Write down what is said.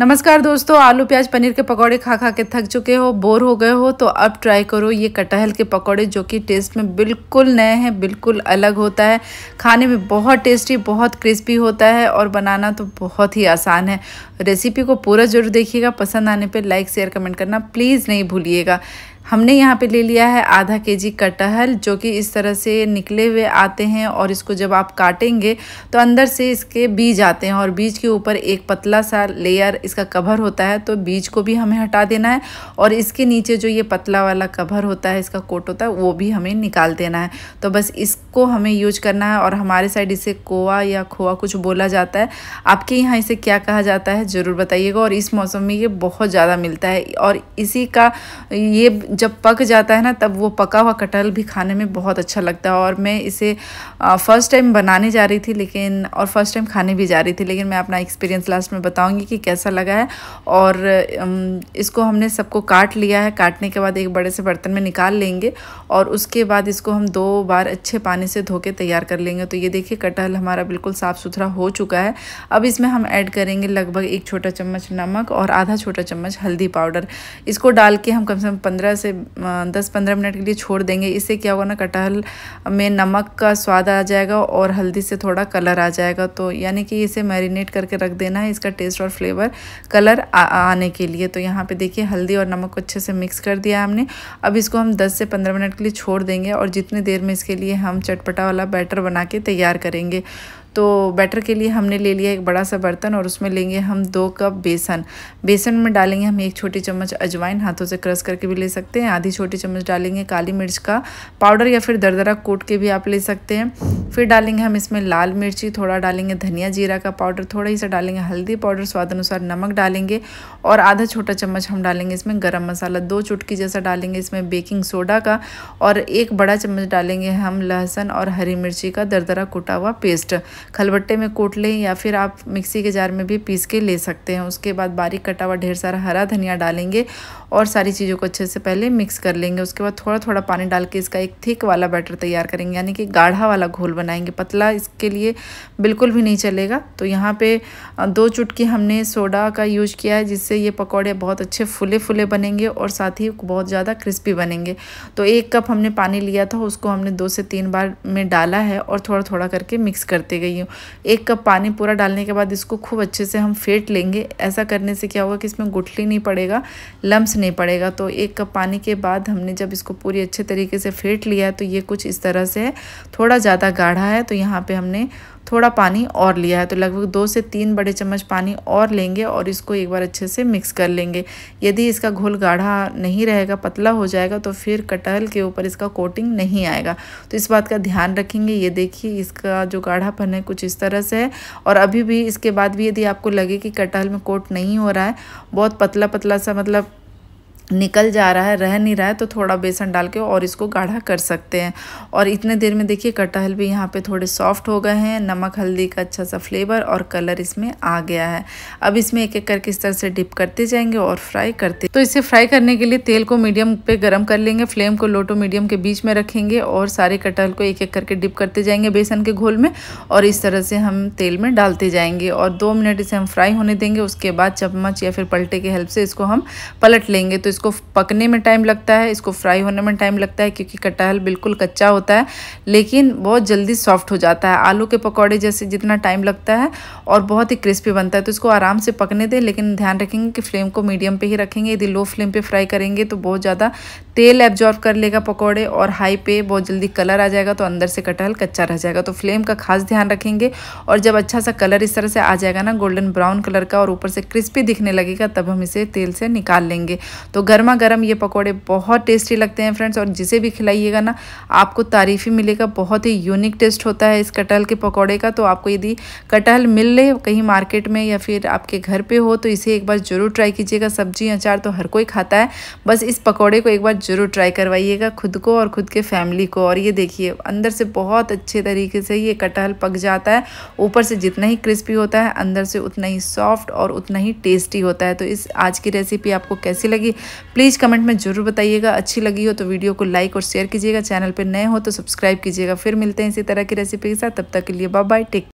नमस्कार दोस्तों आलू प्याज पनीर के पकौड़े खा खा के थक चुके हो बोर हो गए हो तो अब ट्राई करो ये कटहल के पकौड़े जो कि टेस्ट में बिल्कुल नए हैं बिल्कुल अलग होता है खाने में बहुत टेस्टी बहुत क्रिस्पी होता है और बनाना तो बहुत ही आसान है रेसिपी को पूरा जरूर देखिएगा पसंद आने पर लाइक शेयर कमेंट करना प्लीज़ नहीं भूलिएगा हमने यहाँ पे ले लिया है आधा के जी कटहल जो कि इस तरह से निकले हुए आते हैं और इसको जब आप काटेंगे तो अंदर से इसके बीज आते हैं और बीज के ऊपर एक पतला सा लेयर इसका कवर होता है तो बीज को भी हमें हटा देना है और इसके नीचे जो ये पतला वाला कवर होता है इसका कोट होता है वो भी हमें निकाल देना है तो बस इसको हमें यूज करना है और हमारे साइड इसे कोआ या खोआ कुछ बोला जाता है आपके यहाँ इसे क्या कहा जाता है ज़रूर बताइएगा और इस मौसम में ये बहुत ज़्यादा मिलता है और इसी का ये जब पक जाता है ना तब वो पका हुआ कटहल भी खाने में बहुत अच्छा लगता है और मैं इसे फ़र्स्ट टाइम बनाने जा रही थी लेकिन और फर्स्ट टाइम खाने भी जा रही थी लेकिन मैं अपना एक्सपीरियंस लास्ट में बताऊँगी कि कैसा लगा है और इसको हमने सबको काट लिया है काटने के बाद एक बड़े से बर्तन में निकाल लेंगे और उसके बाद इसको हम दो बार अच्छे पानी से धो के तैयार कर लेंगे तो ये देखिए कटहल हमारा बिल्कुल साफ़ सुथरा हो चुका है अब इसमें हम ऐड करेंगे लगभग एक छोटा चम्मच नमक और आधा छोटा चम्मच हल्दी पाउडर इसको डाल के हम कम से कम पंद्रह से से दस पंद्रह मिनट के लिए छोड़ देंगे इससे क्या होगा ना कटहल में नमक का स्वाद आ जाएगा और हल्दी से थोड़ा कलर आ जाएगा तो यानी कि इसे मैरिनेट करके रख देना है इसका टेस्ट और फ्लेवर कलर आ, आने के लिए तो यहाँ पे देखिए हल्दी और नमक को अच्छे से मिक्स कर दिया हमने अब इसको हम 10 से 15 मिनट के लिए छोड़ देंगे और जितनी देर में इसके लिए हम चटपटा वाला बैटर बना के तैयार करेंगे तो बैटर के लिए हमने ले लिया एक बड़ा सा बर्तन और उसमें लेंगे हम दो कप बेसन बेसन में डालेंगे हम एक छोटी चम्मच अजवाइन हाथों से क्रश करके भी ले सकते हैं आधी छोटी चम्मच डालेंगे काली मिर्च का पाउडर या फिर दरदरा कूट के भी आप ले सकते हैं फिर डालेंगे हम इसमें लाल मिर्ची थोड़ा डालेंगे धनिया जीरा का पाउडर थोड़ा ही सा डालेंगे हल्दी पाउडर स्वाद अनुसार नमक डालेंगे और आधा छोटा चम्मच हम डालेंगे इसमें गर्म मसाला दो चुटकी जैसा डालेंगे इसमें बेकिंग सोडा का और एक बड़ा चम्मच डालेंगे हम लहसुन और हरी मिर्ची का दरदरा कुटा हुआ पेस्ट खलबट्टे में कोट लें या फिर आप मिक्सी के जार में भी पीस के ले सकते हैं उसके बाद बारीक कटा हुआ ढेर सारा हरा धनिया डालेंगे और सारी चीज़ों को अच्छे से पहले मिक्स कर लेंगे उसके बाद थोड़ा थोड़ा पानी डाल के इसका एक थिक वाला बैटर तैयार करेंगे यानी कि गाढ़ा वाला घोल बनाएंगे पतला इसके लिए बिल्कुल भी नहीं चलेगा तो यहाँ पर दो चुटकी हमने सोडा का यूज किया है जिससे ये पकौड़े बहुत अच्छे फुले फुले बनेंगे और साथ ही बहुत ज़्यादा क्रिस्पी बनेंगे तो एक कप हमने पानी लिया था उसको हमने दो से तीन बार में डाला है और थोड़ा थोड़ा करके मिक्स करते गए गई हूँ एक कप पानी पूरा डालने के बाद इसको खूब अच्छे से हम फेंट लेंगे ऐसा करने से क्या होगा कि इसमें गुठली नहीं पड़ेगा लम्स नहीं पड़ेगा तो एक कप पानी के बाद हमने जब इसको पूरी अच्छे तरीके से फेंट लिया है तो ये कुछ इस तरह से है थोड़ा ज़्यादा गाढ़ा है तो यहाँ पर हमने थोड़ा पानी और लिया है तो लगभग दो से तीन बड़े चम्मच पानी और लेंगे और इसको एक बार अच्छे से मिक्स कर लेंगे यदि इसका घोल गाढ़ा नहीं रहेगा पतला हो जाएगा तो फिर कटहल के ऊपर इसका कोटिंग नहीं आएगा तो इस बात का ध्यान रखेंगे ये देखिए इसका जो गाढ़ापन है कुछ इस तरह से है और अभी भी इसके बाद भी यदि आपको लगे कि कटहल में कोट नहीं हो रहा है बहुत पतला पतला सा मतलब निकल जा रहा है रह नहीं रहा है तो थोड़ा बेसन डाल के और इसको गाढ़ा कर सकते हैं और इतने देर में देखिए कटहल भी यहाँ पे थोड़े सॉफ्ट हो गए हैं नमक हल्दी का अच्छा सा फ्लेवर और कलर इसमें आ गया है अब इसमें एक एक करके इस तरह से डिप करते जाएंगे और फ्राई करते तो इसे फ्राई करने के लिए तेल को मीडियम पर गर्म कर लेंगे फ्लेम को लो टू मीडियम के बीच में रखेंगे और सारे कटहल को एक एक करके डिप करते जाएंगे बेसन के घोल में और इस तरह से हम तेल में डालते जाएंगे और दो मिनट इसे हम फ्राई होने देंगे उसके बाद चम्मच या फिर पलटे की हेल्प से इसको हम पलट लेंगे तो इसको पकने में टाइम लगता है इसको फ्राई होने में टाइम लगता है क्योंकि कटहल बिल्कुल कच्चा होता है लेकिन बहुत जल्दी सॉफ्ट हो जाता है आलू के पकौड़े जैसे जितना टाइम लगता है और बहुत ही क्रिस्पी बनता है तो इसको आराम से पकने दें लेकिन ध्यान रखेंगे कि फ्लेम को मीडियम पर ही रखेंगे यदि लो फ्लेम पर फ्राई करेंगे तो बहुत ज़्यादा तेल एब्जॉर्व कर लेगा पकौड़े और हाई पे बहुत जल्दी कलर आ जाएगा तो अंदर से कटहल कच्चा रह जाएगा तो फ्लेम का खास ध्यान रखेंगे और जब अच्छा सा कलर इस तरह से आ जाएगा ना गोल्डन ब्राउन कलर का और ऊपर से क्रिस्पी दिखने लगेगा तब हम इसे तेल से निकाल लेंगे तो गर्मा गर्म ये पकौड़े बहुत टेस्टी लगते हैं फ्रेंड्स और जिसे भी खिलाइएगा ना आपको तारीफ ही मिलेगा बहुत ही यूनिक टेस्ट होता है इस कटहल के पकौड़े का तो आपको यदि कटहल मिल ले कहीं मार्केट में या फिर आपके घर पर हो तो इसे एक बार ज़रूर ट्राई कीजिएगा सब्जी अचार तो हर कोई खाता है बस इस पकौड़े को एक बार ज़रूर ट्राई करवाइएगा खुद को और खुद के फैमिली को और ये देखिए अंदर से बहुत अच्छे तरीके से ये कटहल पक जाता है ऊपर से जितना ही क्रिस्पी होता है अंदर से उतना ही सॉफ्ट और उतना ही टेस्टी होता है तो इस आज की रेसिपी आपको कैसी लगी प्लीज़ कमेंट में ज़रूर बताइएगा अच्छी लगी हो तो वीडियो को लाइक और शेयर कीजिएगा चैनल पर नए हो तो सब्सक्राइब कीजिएगा फिर मिलते हैं इसी तरह की रेसिपी के साथ तब तक के लिए बाय बाय टेक